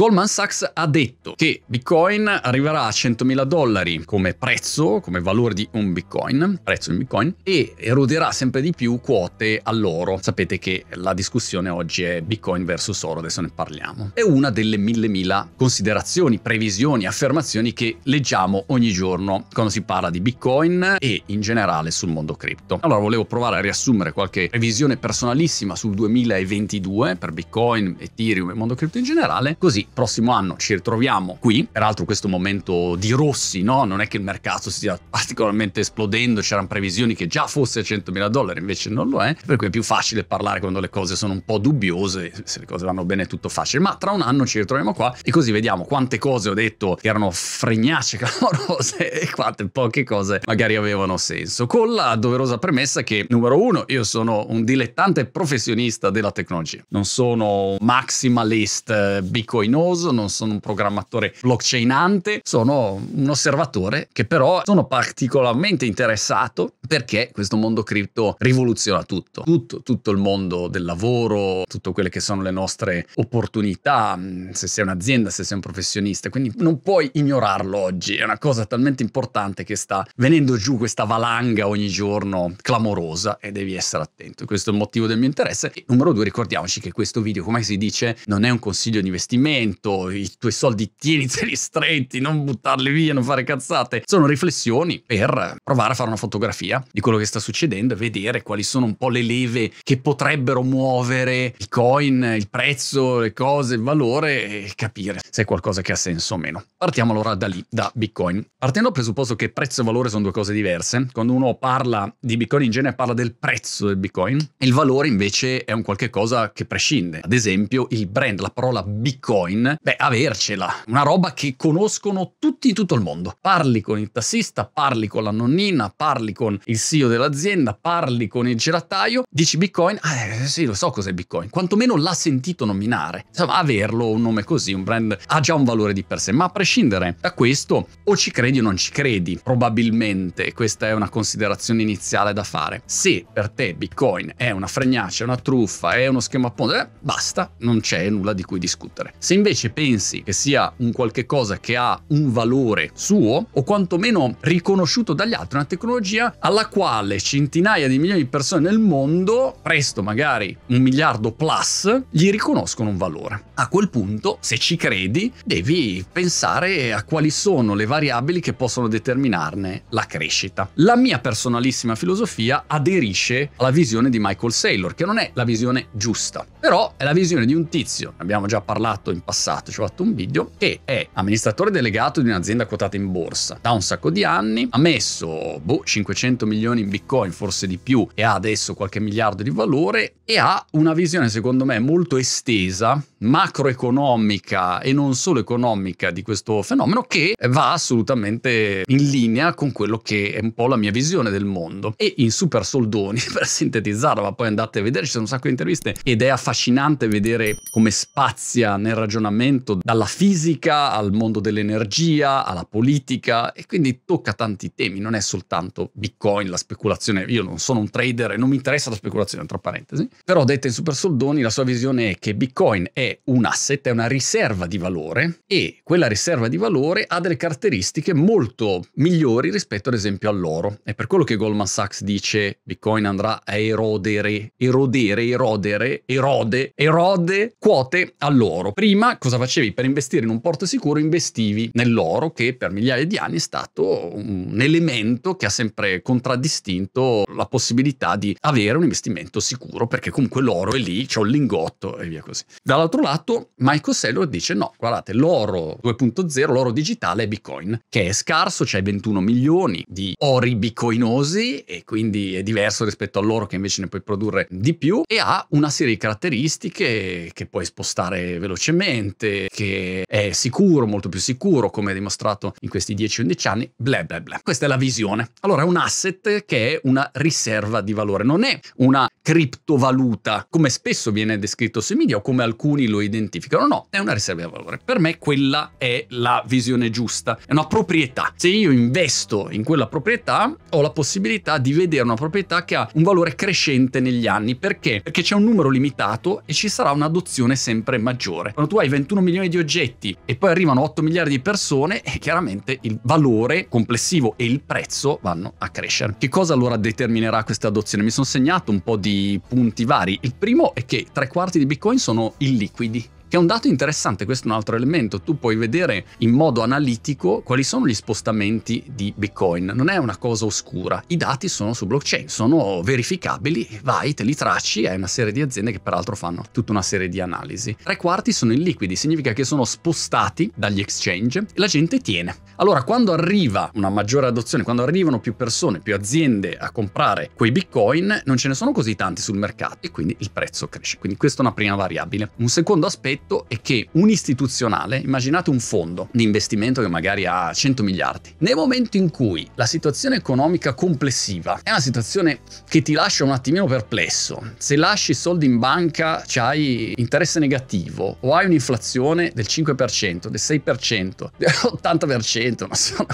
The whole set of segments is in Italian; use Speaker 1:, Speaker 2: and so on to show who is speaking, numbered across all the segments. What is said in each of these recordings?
Speaker 1: Goldman Sachs ha detto che Bitcoin arriverà a 100.000 dollari come prezzo, come valore di un Bitcoin, prezzo in Bitcoin, e eroderà sempre di più quote all'oro. Sapete che la discussione oggi è Bitcoin versus oro, adesso ne parliamo. È una delle mille mila considerazioni, previsioni, affermazioni che leggiamo ogni giorno quando si parla di Bitcoin e in generale sul mondo cripto. Allora volevo provare a riassumere qualche previsione personalissima sul 2022 per Bitcoin, Ethereum e mondo cripto in generale, così prossimo anno ci ritroviamo qui, peraltro questo momento di rossi, no? non è che il mercato stia particolarmente esplodendo, c'erano previsioni che già fosse a 100.000 dollari, invece non lo è, per cui è più facile parlare quando le cose sono un po' dubbiose, se le cose vanno bene è tutto facile, ma tra un anno ci ritroviamo qua e così vediamo quante cose ho detto che erano fregnacce, clamorose e quante poche cose magari avevano senso, con la doverosa premessa che numero uno io sono un dilettante professionista della tecnologia, non sono maximalist, eh, bitcoin macchinoso, non sono un programmatore blockchainante, sono un osservatore che però sono particolarmente interessato perché questo mondo cripto rivoluziona tutto, tutto, tutto il mondo del lavoro, tutte quelle che sono le nostre opportunità, mm, se sei un'azienda, se sei un professionista, quindi non puoi ignorarlo oggi, è una cosa talmente importante che sta venendo giù questa valanga ogni giorno clamorosa e devi essere attento, questo è il motivo del mio interesse. E numero due, ricordiamoci che questo video, come si dice, non è un consiglio di investimento, investimento, i tuoi soldi tieniteli stretti, non buttarli via, non fare cazzate. Sono riflessioni per provare a fare una fotografia di quello che sta succedendo e vedere quali sono un po' le leve che potrebbero muovere il coin, il prezzo, le cose, il valore e capire se è qualcosa che ha senso o meno. Partiamo allora da lì, da Bitcoin. Partendo dal presupposto che prezzo e valore sono due cose diverse, quando uno parla di Bitcoin in genere parla del prezzo del Bitcoin, il valore invece è un qualche cosa che prescinde. Ad esempio il brand, la parola Bitcoin bitcoin, beh, avercela. Una roba che conoscono tutti in tutto il mondo. Parli con il tassista, parli con la nonnina, parli con il CEO dell'azienda, parli con il gelataio, dici bitcoin, ah, eh, sì, lo so cos'è bitcoin, quantomeno l'ha sentito nominare. Insomma, averlo, un nome così, un brand, ha già un valore di per sé, ma a prescindere da questo, o ci credi o non ci credi, probabilmente questa è una considerazione iniziale da fare. Se per te bitcoin è una fregnaccia, una truffa, è uno schema a ponte, eh, basta, non c'è nulla di cui discutere. Se invece pensi che sia un qualche cosa che ha un valore suo o quantomeno riconosciuto dagli altri, una tecnologia alla quale centinaia di milioni di persone nel mondo, presto magari un miliardo plus, gli riconoscono un valore. A quel punto, se ci credi, devi pensare a quali sono le variabili che possono determinarne la crescita. La mia personalissima filosofia aderisce alla visione di Michael Saylor, che non è la visione giusta, però è la visione di un tizio, abbiamo già parlato in passato, passato ci ho fatto un video, che è amministratore delegato di un'azienda quotata in borsa da un sacco di anni, ha messo boh, 500 milioni in bitcoin, forse di più, e ha adesso qualche miliardo di valore e ha una visione secondo me molto estesa, macroeconomica e non solo economica di questo fenomeno che va assolutamente in linea con quello che è un po' la mia visione del mondo. E in Super Soldoni, per sintetizzarla, ma poi andate a vedere, ci sono un sacco di interviste ed è affascinante vedere come spazia nel ragionamento ragionamento dalla fisica al mondo dell'energia, alla politica e quindi tocca tanti temi, non è soltanto Bitcoin, la speculazione, io non sono un trader e non mi interessa la speculazione, tra parentesi, però detta in super soldoni la sua visione è che Bitcoin è un asset, è una riserva di valore e quella riserva di valore ha delle caratteristiche molto migliori rispetto ad esempio all'oro. È per quello che Goldman Sachs dice Bitcoin andrà a erodere, erodere, erodere, erode, erode quote all'oro. Prima cosa facevi per investire in un porto sicuro? Investivi nell'oro che per migliaia di anni è stato un elemento che ha sempre contraddistinto la possibilità di avere un investimento sicuro perché comunque l'oro è lì, c'è un lingotto e via così. Dall'altro lato Michael Saylor dice no, guardate, l'oro 2.0, l'oro digitale è Bitcoin, che è scarso, c'è 21 milioni di ori bitcoinosi e quindi è diverso rispetto all'oro che invece ne puoi produrre di più e ha una serie di caratteristiche che puoi spostare velocemente ambiente che è sicuro, molto più sicuro, come dimostrato in questi 10-11 anni, bla bla bla. Questa è la visione. Allora è un asset che è una riserva di valore, non è una criptovaluta come spesso viene descritto sui media o come alcuni lo identificano, no, è una riserva di valore. Per me quella è la visione giusta, è una proprietà. Se io investo in quella proprietà ho la possibilità di vedere una proprietà che ha un valore crescente negli anni, perché? Perché c'è un numero limitato e ci sarà un'adozione sempre maggiore. Quando tu hai 21 milioni di oggetti e poi arrivano 8 miliardi di persone, e chiaramente il valore complessivo e il prezzo vanno a crescere. Che cosa allora determinerà questa adozione? Mi sono segnato un po' di punti vari. Il primo è che tre quarti di Bitcoin sono illiquidi che è un dato interessante, questo è un altro elemento, tu puoi vedere in modo analitico quali sono gli spostamenti di Bitcoin, non è una cosa oscura, i dati sono su blockchain, sono verificabili, vai, te li tracci, hai una serie di aziende che peraltro fanno tutta una serie di analisi. Tre quarti sono in liquidi, significa che sono spostati dagli exchange e la gente tiene. Allora, quando arriva una maggiore adozione, quando arrivano più persone, più aziende a comprare quei bitcoin, non ce ne sono così tanti sul mercato e quindi il prezzo cresce. Quindi questa è una prima variabile. Un secondo aspetto detto è che un istituzionale, immaginate un fondo di investimento che magari ha 100 miliardi, nel momento in cui la situazione economica complessiva è una situazione che ti lascia un attimino perplesso, se lasci i soldi in banca c'hai interesse negativo o hai un'inflazione del 5%, del 6%, dell'80%, 80%, ma sono,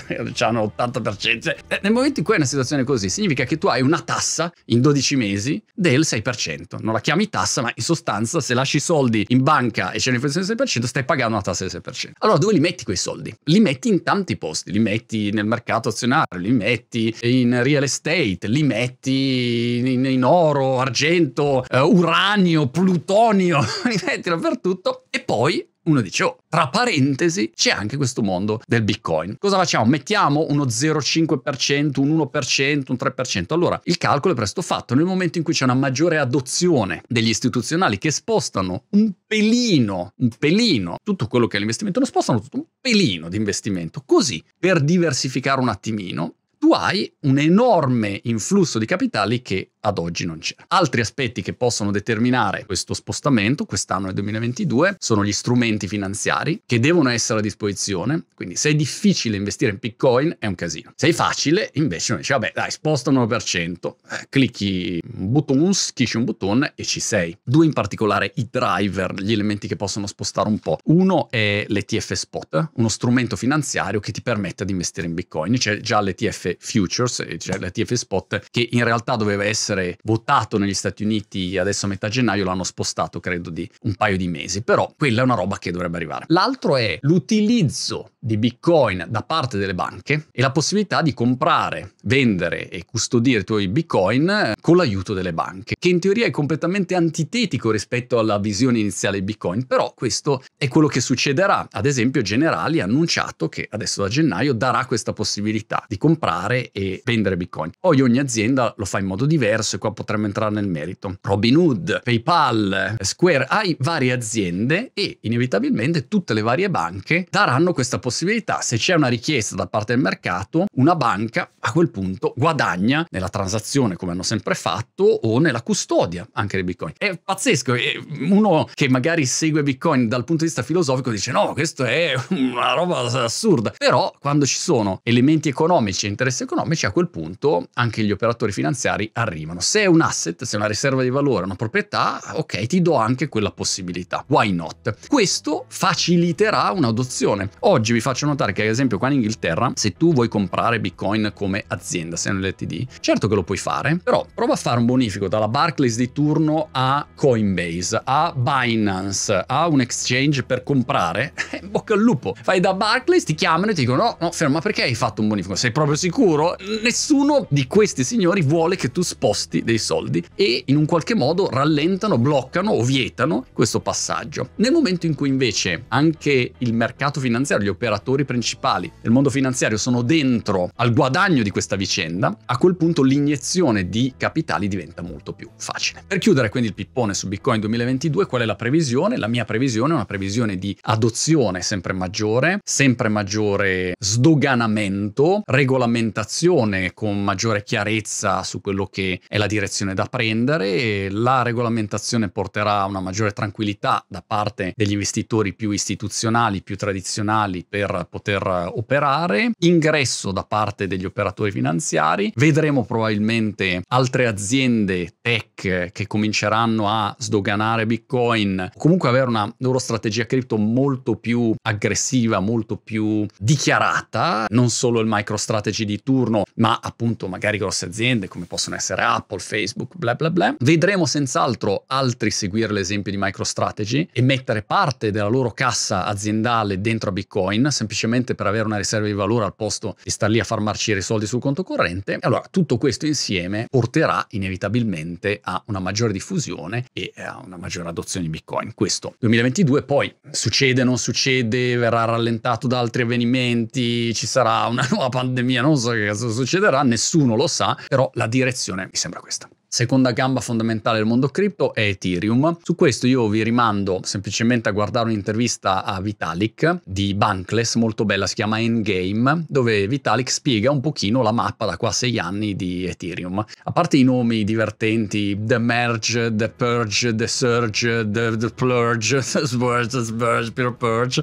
Speaker 1: 80%, cioè, eh, nel momento in cui è una situazione così significa che tu hai una tassa in 12 mesi del 6%, non la chiami tassa ma in sostanza se lasci i soldi in banca e c'è un'inflazione del 6%, stai pagando una tassa del 6%. Allora dove li metti quei soldi? Li metti in tanti posti, li metti nel mercato azionario, li metti in real estate, li metti in, in oro, argento, uh, uranio, plutonio, li metti dappertutto e poi uno dice, oh, tra parentesi c'è anche questo mondo del Bitcoin. Cosa facciamo? Mettiamo uno 0,5%, un 1%, un 3%. Allora, il calcolo è presto fatto. Nel momento in cui c'è una maggiore adozione degli istituzionali che spostano un pelino, un pelino, tutto quello che è l'investimento, lo spostano tutto un pelino di investimento, così per diversificare un attimino, tu hai un enorme influsso di capitali che ad oggi non c'è. Altri aspetti che possono determinare questo spostamento quest'anno nel 2022 sono gli strumenti finanziari che devono essere a disposizione, quindi se è difficile investire in Bitcoin è un casino. Se è facile invece uno dice vabbè dai sposta un 9%, clicchi un button, schisci un button e ci sei. Due in particolare i driver, gli elementi che possono spostare un po'. Uno è l'ETF spot, uno strumento finanziario che ti permette di investire in Bitcoin, c'è già l'ETF futures e c'è l'ETF spot che in realtà doveva essere essere votato negli Stati Uniti adesso a metà gennaio, l'hanno spostato credo di un paio di mesi, però quella è una roba che dovrebbe arrivare. L'altro è l'utilizzo di Bitcoin da parte delle banche e la possibilità di comprare, vendere e custodire i tuoi Bitcoin con l'aiuto delle banche, che in teoria è completamente antitetico rispetto alla visione iniziale di Bitcoin, però questo è quello che succederà. Ad esempio Generali ha annunciato che adesso da gennaio darà questa possibilità di comprare e vendere Bitcoin. Poi ogni azienda lo fa in modo diverso diverso e qua potremmo entrare nel merito. Robin Hood, PayPal, Square, hai varie aziende e inevitabilmente tutte le varie banche daranno questa possibilità. Se c'è una richiesta da parte del mercato, una banca a quel punto guadagna nella transazione come hanno sempre fatto o nella custodia anche dei bitcoin. È pazzesco, uno che magari segue bitcoin dal punto di vista filosofico dice no, questo è una roba assurda, però quando ci sono elementi economici e interessi economici a quel punto anche gli operatori finanziari arrivano esprimono. Se è un asset, se è una riserva di valore, una proprietà, ok, ti do anche quella possibilità. Why not? Questo faciliterà un'adozione. Oggi vi faccio notare che ad esempio qua in Inghilterra, se tu vuoi comprare Bitcoin come azienda, se non l'ETD, certo che lo puoi fare, però prova a fare un bonifico dalla Barclays di turno a Coinbase, a Binance, a un exchange per comprare, bocca al lupo. Fai da Barclays, ti chiamano e ti dicono no, no, ferma, perché hai fatto un bonifico? Sei proprio sicuro? Nessuno di questi signori vuole che tu sposti costi dei soldi e in un qualche modo rallentano, bloccano o vietano questo passaggio. Nel momento in cui invece anche il mercato finanziario, gli operatori principali del mondo finanziario sono dentro al guadagno di questa vicenda, a quel punto l'iniezione di capitali diventa molto più facile. Per chiudere quindi il pippone su Bitcoin 2022, qual è la previsione? La mia previsione è una previsione di adozione sempre maggiore, sempre maggiore sdoganamento, regolamentazione con maggiore chiarezza su quello che è la direzione da prendere. La regolamentazione porterà a una maggiore tranquillità da parte degli investitori più istituzionali, più tradizionali per poter operare, ingresso da parte degli operatori finanziari, vedremo probabilmente altre aziende tech che cominceranno a sdoganare Bitcoin, comunque avere una loro strategia cripto molto più aggressiva, molto più dichiarata, non solo il MicroStrategy di turno, ma appunto magari grosse aziende come possono essere Apple, Apple, Facebook, bla bla bla. Vedremo senz'altro altri seguire l'esempio di MicroStrategy e mettere parte della loro cassa aziendale dentro a Bitcoin, semplicemente per avere una riserva di valore al posto di star lì a far marcire i soldi sul conto corrente. Allora, tutto questo insieme porterà inevitabilmente a una maggiore diffusione e a una maggiore adozione di Bitcoin. Questo 2022 poi succede, non succede, verrà rallentato da altri avvenimenti, ci sarà una nuova pandemia, non so che cosa succederà, nessuno lo sa, però la direzione mi sembra sembra questa seconda gamba fondamentale del mondo cripto è Ethereum. Su questo io vi rimando semplicemente a guardare un'intervista a Vitalik di Bankless, molto bella, si chiama Endgame, dove Vitalik spiega un pochino la mappa da qua a sei anni di Ethereum. A parte i nomi divertenti, The Merge, The Purge, The Surge, The, the Plurge, The Swerge, The Swerge, Pure Purge,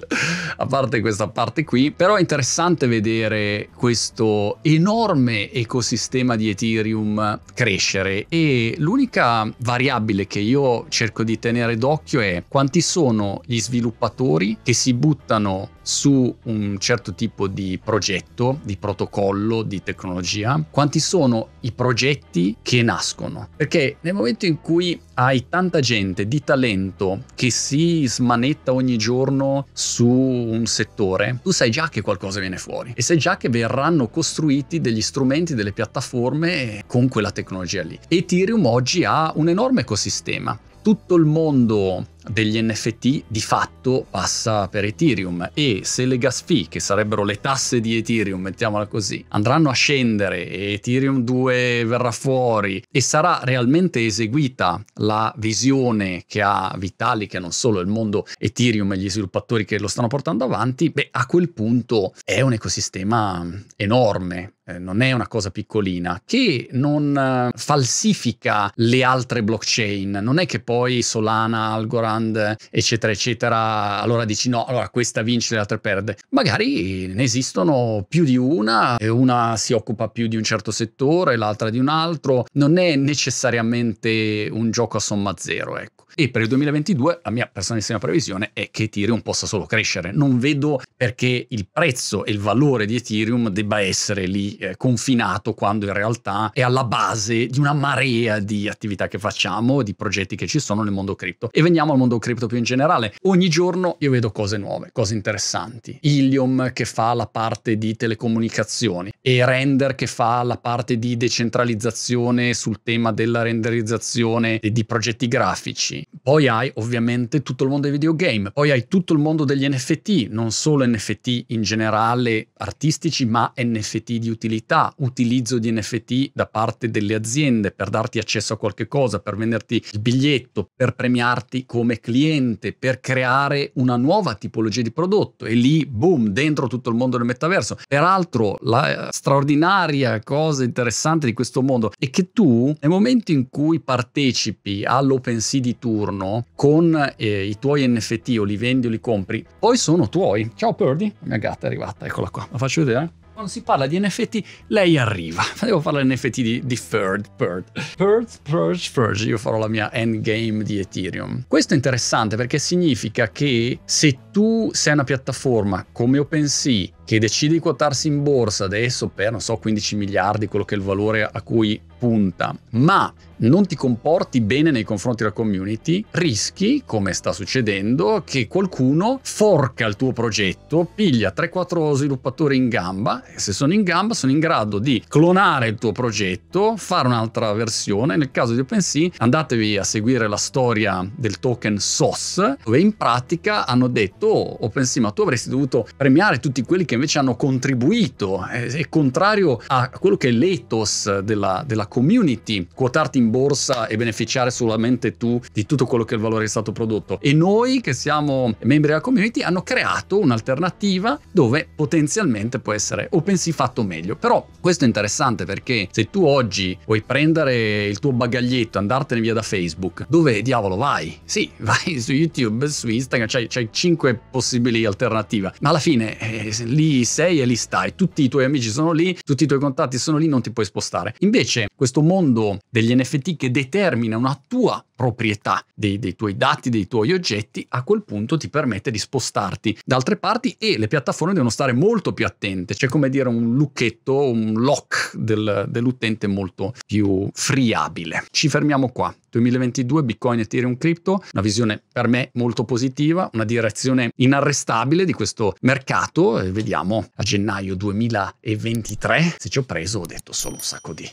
Speaker 1: a parte questa parte qui, però è interessante vedere questo enorme ecosistema di Ethereum crescere e l'unica variabile che io cerco di tenere d'occhio è quanti sono gli sviluppatori che si buttano su un certo tipo di progetto, di protocollo, di tecnologia, quanti sono i progetti che nascono. Perché nel momento in cui hai tanta gente di talento che si smanetta ogni giorno su un settore, tu sai già che qualcosa viene fuori e sai già che verranno costruiti degli strumenti, delle piattaforme con quella tecnologia lì. Ethereum oggi ha un enorme ecosistema tutto il mondo degli NFT di fatto passa per Ethereum e se le gas fee, che sarebbero le tasse di Ethereum, mettiamola così, andranno a scendere e Ethereum 2 verrà fuori e sarà realmente eseguita la visione che ha Vitalik e non solo il mondo Ethereum e gli sviluppatori che lo stanno portando avanti, beh a quel punto è un ecosistema enorme eh, non è una cosa piccolina, che non eh, falsifica le altre blockchain. Non è che poi Solana, Algorand, eccetera, eccetera, allora dici no, allora questa vince, le altre perde. Magari ne esistono più di una, e una si occupa più di un certo settore, l'altra di un altro. Non è necessariamente un gioco a somma zero, ecco e per il 2022 la mia personalissima previsione è che Ethereum possa solo crescere. Non vedo perché il prezzo e il valore di Ethereum debba essere lì eh, confinato quando in realtà è alla base di una marea di attività che facciamo, di progetti che ci sono nel mondo cripto. E veniamo al mondo cripto più in generale. Ogni giorno io vedo cose nuove, cose interessanti. Ilium che fa la parte di telecomunicazioni e Render che fa la parte di decentralizzazione sul tema della renderizzazione e di progetti grafici poi hai ovviamente tutto il mondo dei videogame, poi hai tutto il mondo degli NFT, non solo NFT in generale artistici, ma NFT di utilità, utilizzo di NFT da parte delle aziende per darti accesso a qualche cosa, per venderti il biglietto, per premiarti come cliente, per creare una nuova tipologia di prodotto e lì boom, dentro tutto il mondo del metaverso. Peraltro la eh, straordinaria cosa interessante di questo mondo è che tu nel momento in cui partecipi all'OpenSea di tu turno con eh, i tuoi NFT o li vendi o li compri, poi sono tuoi. Ciao Purdy, la mia gatta è arrivata, eccola qua, la faccio vedere. Eh. Quando si parla di NFT, lei arriva. Devo fare l'NFT di, di Third, Purd. Purd, Purge, Purge. Io farò la mia endgame di Ethereum. Questo è interessante perché significa che se tu sei una piattaforma come OpenSea che decide di quotarsi in borsa adesso per, non so, 15 miliardi, quello che è il valore a cui punta, ma non ti comporti bene nei confronti della community, rischi, come sta succedendo, che qualcuno forca il tuo progetto, piglia 3-4 sviluppatori in gamba e se sono in gamba sono in grado di clonare il tuo progetto, fare un'altra versione. Nel caso di OpenSea andatevi a seguire la storia del token SOS, dove in pratica hanno detto oh, OpenSea ma tu avresti dovuto premiare tutti quelli che invece hanno contribuito, è, eh, contrario a quello che è l'ethos della, della community, quotarti in borsa e beneficiare solamente tu di tutto quello che il valore è stato prodotto. E noi che siamo membri della community hanno creato un'alternativa dove potenzialmente può essere OpenSea fatto meglio. Però questo è interessante perché se tu oggi vuoi prendere il tuo bagaglietto, andartene via da Facebook, dove diavolo vai? Sì, vai su YouTube, su Instagram, c'hai, c'hai 5 possibili alternative, ma alla fine eh, lì sei e lì stai, tutti i tuoi amici sono lì, tutti i tuoi contatti sono lì, non ti puoi spostare. Invece questo mondo degli NFT che determina una tua proprietà dei, dei tuoi dati, dei tuoi oggetti, a quel punto ti permette di spostarti da altre parti e le piattaforme devono stare molto più attente. C'è come dire un lucchetto, un lock del, dell'utente molto più friabile. Ci fermiamo qua. 2022 Bitcoin e Ethereum Crypto, una visione per me molto positiva, una direzione inarrestabile di questo mercato e eh, vediamo a gennaio 2023 se ci ho preso ho detto solo un sacco di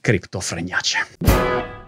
Speaker 1: criptofregnacce.